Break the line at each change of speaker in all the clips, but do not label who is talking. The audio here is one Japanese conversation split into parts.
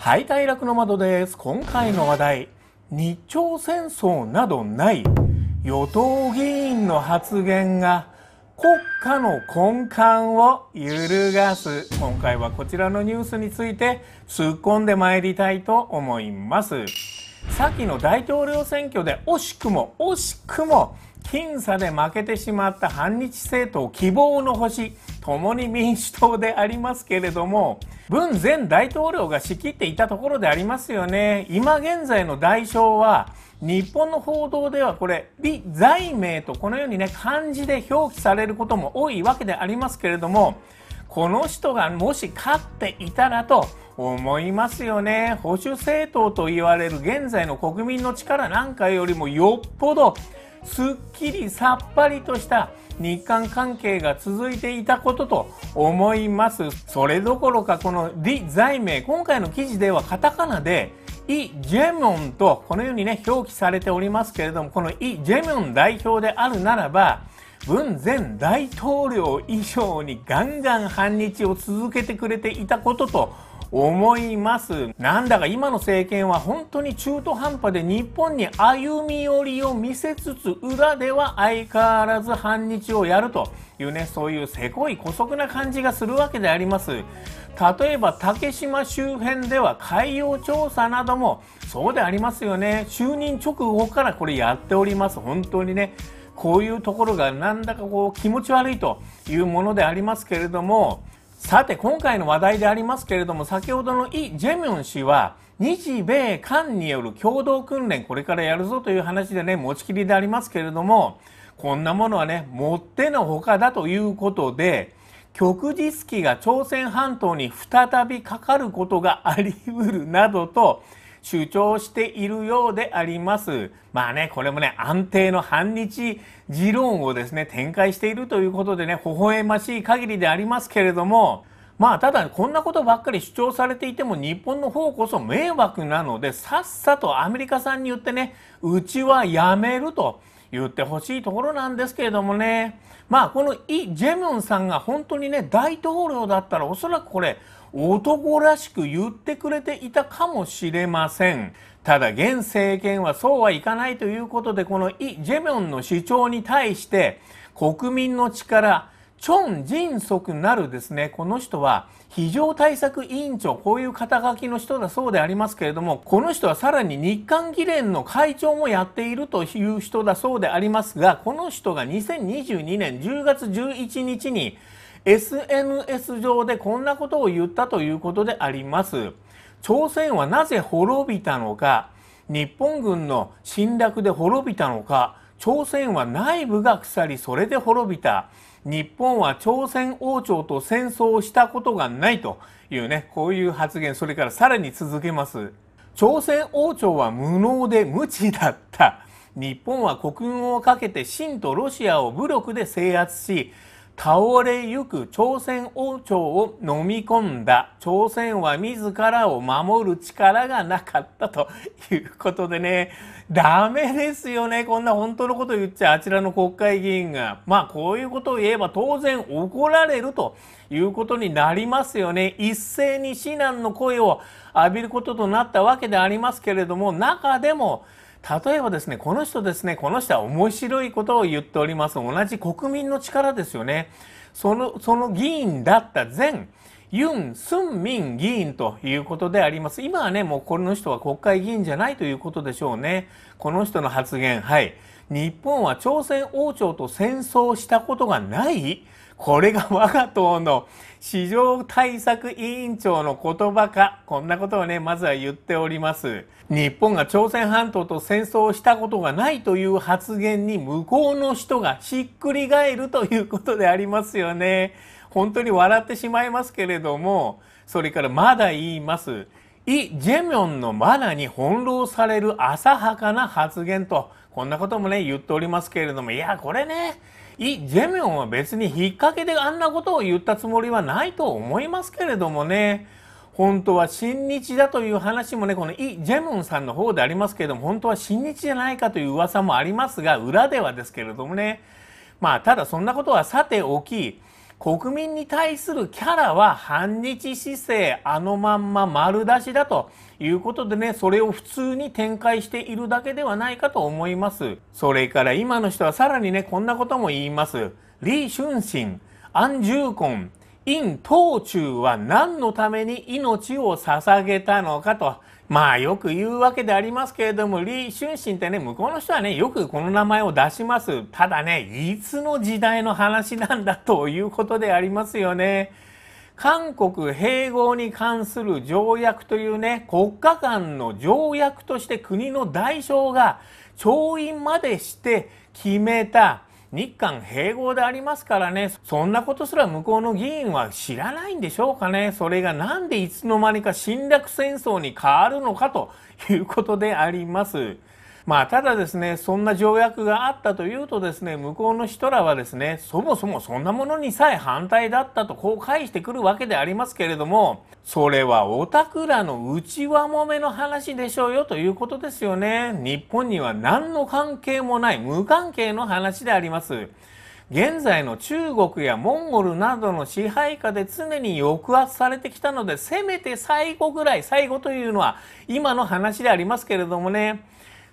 はい、大楽の窓です。今回の話題、日朝戦争などない与党議員の発言が国家の根幹を揺るがす。今回はこちらのニュースについて突っ込んで参りたいと思います。さっきの大統領選挙で惜しくも惜しくも僅差で負けてしまった反日政党希望の星、共に民主党でありますけれども、文前大統領が仕切っていたところでありますよね。今現在の代償は、日本の報道ではこれ、美財名とこのようにね、漢字で表記されることも多いわけでありますけれども、この人がもし勝っていたらと思いますよね。保守政党と言われる現在の国民の力なんかよりもよっぽどすっきりさっぱりとした日韓関係が続いていたことと思います。それどころかこの李財名」今回の記事ではカタカナでイ・ジェミョンとこのようにね、表記されておりますけれども、このイ・ジェミョン代表であるならば、文前大統領以上にガンガン反日を続けてくれていたことと思います。なんだか今の政権は本当に中途半端で日本に歩み寄りを見せつつ裏では相変わらず反日をやるというね、そういうせこい姑息な感じがするわけであります。例えば竹島周辺では海洋調査などもそうでありますよね就任直後からこれやっております本当にねこういうところがなんだかこう気持ち悪いというものでありますけれどもさて今回の話題でありますけれども先ほどのイ・ジェミョン氏は日米韓による共同訓練これからやるぞという話でね持ちきりでありますけれどもこんなものはねもってのほかだということで旭日機が朝鮮半島に再びかかることがありうるなどと主張しているようであります。まあね、これもね、安定の反日持論をですね、展開しているということでね、微笑ましい限りでありますけれども、まあただこんなことばっかり主張されていても日本の方こそ迷惑なのでさっさとアメリカさんに言ってねうちはやめると言ってほしいところなんですけれどもねまあこのイ・ジェミョンさんが本当にね大統領だったらおそらくこれ男らしく言ってくれていたかもしれません。ただ現政権はそうはいかないということで、このイ・ジェミョンの主張に対して、国民の力、チョン・ジンソクなるですね、この人は非常対策委員長、こういう肩書きの人だそうでありますけれども、この人はさらに日韓議連の会長もやっているという人だそうでありますが、この人が2022年10月11日に SNS 上でこんなことを言ったということであります。朝鮮はなぜ滅びたのか、日本軍の侵略で滅びたのか、朝鮮は内部が腐り、それで滅びた。日本は朝鮮王朝と戦争をしたことがないというね、こういう発言、それからさらに続けます。朝鮮王朝は無能で無知だった。日本は国軍をかけて清とロシアを武力で制圧し、倒れゆく朝鮮王朝を飲み込んだ朝鮮は自らを守る力がなかったということでねダメですよねこんな本当のこと言っちゃあちらの国会議員がまあこういうことを言えば当然怒られるということになりますよね一斉に非難の声を浴びることとなったわけでありますけれども中でも例えばですね、この人ですね、この人は面白いことを言っております。同じ国民の力ですよね。その、その議員だった前、ユン・スンミン議員ということであります。今はね、もうこの人は国会議員じゃないということでしょうね。この人の発言、はい。日本は朝鮮王朝と戦争したことがないこれが我が党の市場対策委員長の言葉か、こんなことをね、まずは言っております。日本が朝鮮半島と戦争をしたことがないという発言に向こうの人がしっくり返るということでありますよね。本当に笑ってしまいますけれども、それからまだ言います。イ・ジェミョンのマナに翻弄される浅はかな発言と、こんなこともね、言っておりますけれども、いや、これね、イ・ジェミョンは別に引っ掛けであんなことを言ったつもりはないと思いますけれどもね。本当は親日だという話もね、このイ・ジェムンさんの方でありますけれども、本当は親日じゃないかという噂もありますが、裏ではですけれどもね。まあ、ただそんなことはさておき、国民に対するキャラは反日姿勢あのまんま丸出しだということでね、それを普通に展開しているだけではないかと思います。それから今の人はさらにね、こんなことも言います。李春心、安住根、陰東中は何のために命を捧げたのかと、まあよく言うわけでありますけれども、李春心ってね、向こうの人はね、よくこの名前を出します。ただね、いつの時代の話なんだということでありますよね。韓国併合に関する条約というね、国家間の条約として国の代償が調印までして決めた日韓併合でありますからね、そんなことすら向こうの議員は知らないんでしょうかね。それがなんでいつの間にか侵略戦争に変わるのかということであります。まあ、ただですね、そんな条約があったというとですね、向こうの人らはですね、そもそもそんなものにさえ反対だったとこう返してくるわけでありますけれども、それはおタクらの内輪もめの話でしょうよということですよね。日本には何の関係もない無関係の話であります。現在の中国やモンゴルなどの支配下で常に抑圧されてきたので、せめて最後ぐらい、最後というのは今の話でありますけれどもね、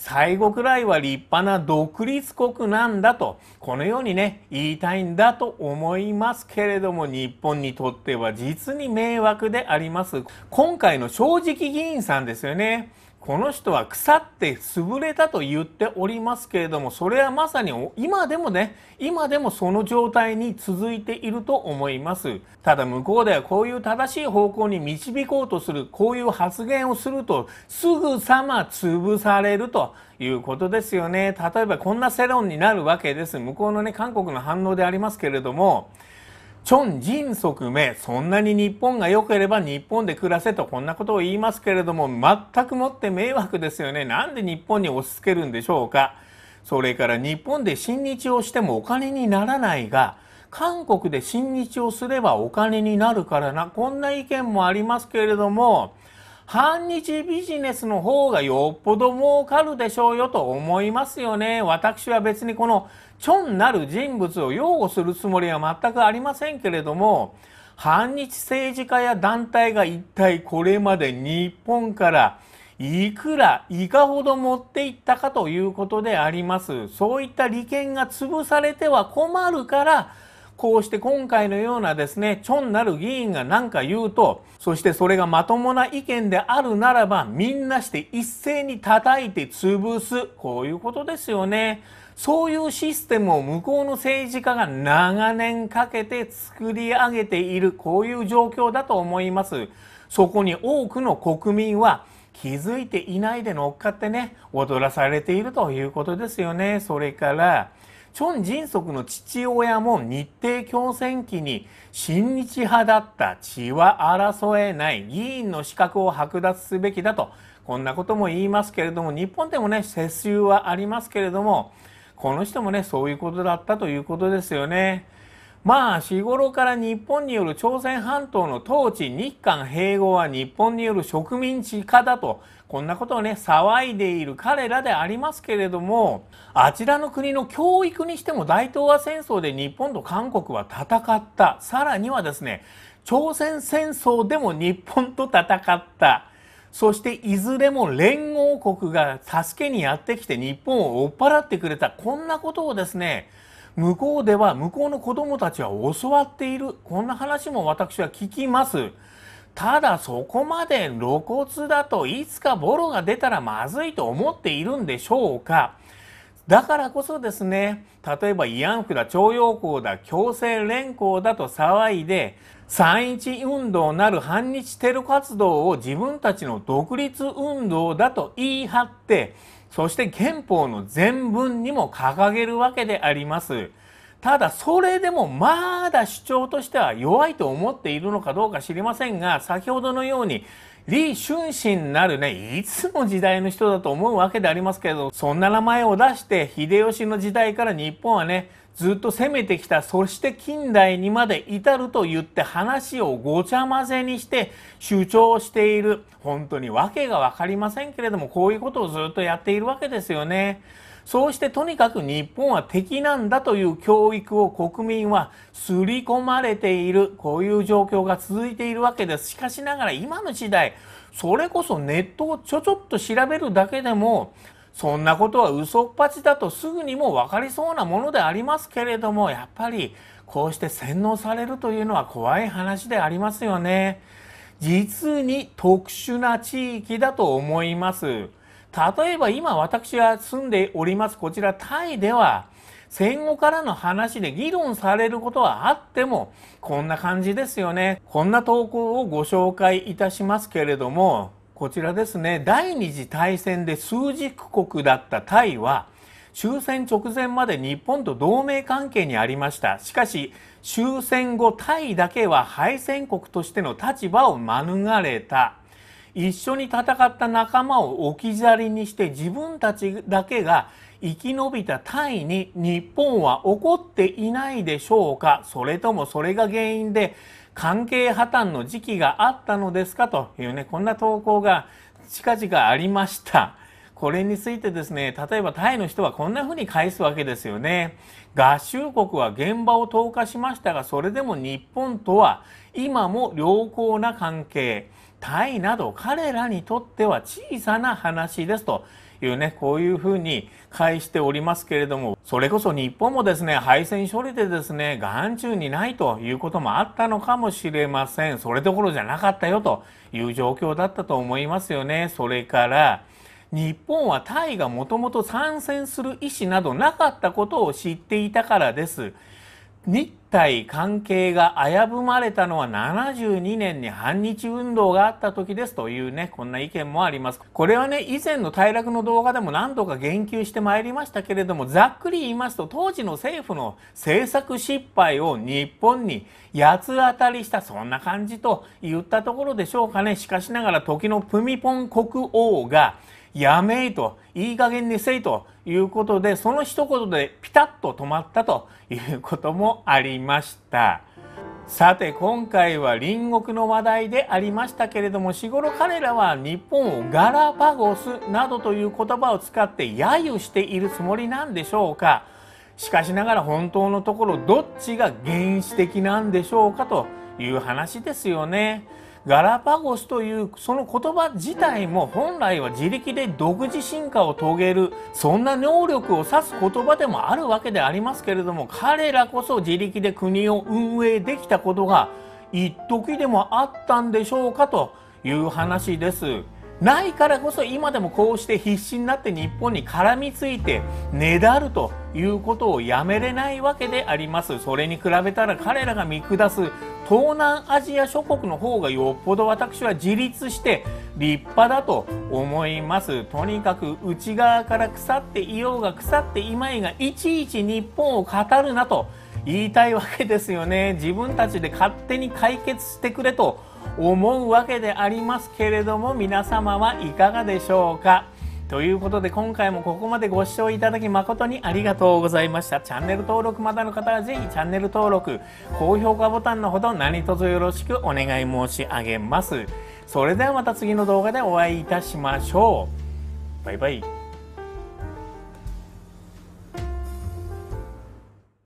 最後くらいは立派な独立国なんだと、このようにね、言いたいんだと思いますけれども、日本にとっては実に迷惑であります。今回の正直議員さんですよね。この人は腐って潰れたと言っておりますけれどもそれはまさに今でもね今でもその状態に続いていると思いますただ向こうではこういう正しい方向に導こうとするこういう発言をするとすぐさま潰されるということですよね例えばこんな世論になるわけです向こうのね韓国の反応でありますけれどもチョン・ジンソクメ、そんなに日本が良ければ日本で暮らせとこんなことを言いますけれども、全くもって迷惑ですよね。なんで日本に押し付けるんでしょうか。それから日本で親日をしてもお金にならないが、韓国で親日をすればお金になるからな、こんな意見もありますけれども、反日ビジネスの方がよっぽど儲かるでしょうよと思いますよね。私は別にこのちょんなる人物を擁護するつもりは全くありませんけれども、反日政治家や団体が一体これまで日本からいくら、いかほど持っていったかということであります。そういった利権が潰されては困るから、こうして今回のようなですね、ちょんなる議員が何か言うと、そしてそれがまともな意見であるならば、みんなして一斉に叩いて潰す。こういうことですよね。そういうシステムを向こうの政治家が長年かけて作り上げている、こういう状況だと思います。そこに多くの国民は、気づいていないで乗っかってね、踊らされているということですよね。それから、チョン・ジンソクの父親も日程共戦期に親日派だった血は争えない議員の資格を剥奪すべきだとこんなことも言いますけれども日本でもね世襲はありますけれどもこの人もねそういうことだったということですよね。まあ日頃から日本による朝鮮半島の統治日韓併合は日本による植民地化だとこんなことをね、騒いでいる彼らでありますけれども、あちらの国の教育にしても大東亜戦争で日本と韓国は戦った。さらにはですね、朝鮮戦争でも日本と戦った。そしていずれも連合国が助けにやってきて日本を追っ払ってくれた。こんなことをですね、向こうでは向こうの子供たちは教わっている。こんな話も私は聞きます。ただそこまで露骨だといつかボロが出たらまずいと思っているんでしょうかだからこそですね、例えば慰安婦だ、徴用工だ、強制連行だと騒いで、3一運動なる反日テロ活動を自分たちの独立運動だと言い張って、そして憲法の全文にも掲げるわけであります。ただそれでもまだ主張としては弱いと思っているのかどうか知りませんが先ほどのように李春心なるねいつの時代の人だと思うわけでありますけれどそんな名前を出して秀吉の時代から日本はねずっと攻めてきたそして近代にまで至ると言って話をごちゃ混ぜにして主張している本当に訳が分かりませんけれどもこういうことをずっとやっているわけですよね。そうしてとにかく日本は敵なんだという教育を国民は刷り込まれている、こういう状況が続いているわけです。しかしながら今の時代、それこそネットをちょちょっと調べるだけでも、そんなことは嘘っぱちだとすぐにも分かりそうなものでありますけれども、やっぱりこうして洗脳されるというのは怖い話でありますよね。実に特殊な地域だと思います。例えば今私が住んでおりますこちらタイでは戦後からの話で議論されることはあってもこんな感じですよね。こんな投稿をご紹介いたしますけれどもこちらですね第二次大戦で枢軸国だったタイは終戦直前まで日本と同盟関係にありましたしかし終戦後タイだけは敗戦国としての立場を免れた一緒に戦った仲間を置き去りにして自分たちだけが生き延びたタイに日本は怒っていないでしょうかそれともそれが原因で関係破綻の時期があったのですかというね、こんな投稿が近々ありました。これについてですね、例えばタイの人はこんな風に返すわけですよね。合衆国は現場を投下しましたが、それでも日本とは今も良好な関係。タイなど彼らにとっては小さな話ですというね、こういうふうに返しておりますけれども、それこそ日本もですね、敗戦処理でですね、眼中にないということもあったのかもしれません。それどころじゃなかったよという状況だったと思いますよね。それから、日本はタイがもともと参戦する意思などなかったことを知っていたからです。日対関係が危ぶまれたのは72年に反日運動があった時ですというね、こんな意見もあります。これはね、以前の退落の動画でも何度か言及してまいりましたけれども、ざっくり言いますと、当時の政府の政策失敗を日本に八つ当たりした、そんな感じと言ったところでしょうかね。しかしながら時のプミポン国王が、やめいと、いい加減にせいと、いうことでその一言でピタッと止まったということもありましたさて今回は隣国の話題でありましたけれども日頃彼らは日本をガラパゴスなどという言葉を使って揶揄しているつもりなんでしょうかしかしながら本当のところどっちが原始的なんでしょうかという話ですよね。ガラパゴスというその言葉自体も本来は自力で独自進化を遂げるそんな能力を指す言葉でもあるわけでありますけれども彼らこそ自力で国を運営できたことが一時でもあったんでしょうかという話です。ないからこそ今でもこうして必死になって日本に絡みついてねだるということをやめれないわけでありますそれに比べたら彼らが見下す東南アジア諸国の方がよっぽど私は自立して立派だと思いますとにかく内側から腐っていようが腐っていまいがいちいち日本を語るなと言いたいわけですよね自分たちで勝手に解決してくれと思うわけでありますけれども皆様はいかがでしょうかということで今回もここまでご視聴いただき誠にありがとうございましたチャンネル登録まだの方はぜひチャンネル登録高評価ボタンのほど何卒よろしくお願い申し上げますそれではまた次の動画でお会いいたしましょうバイバイ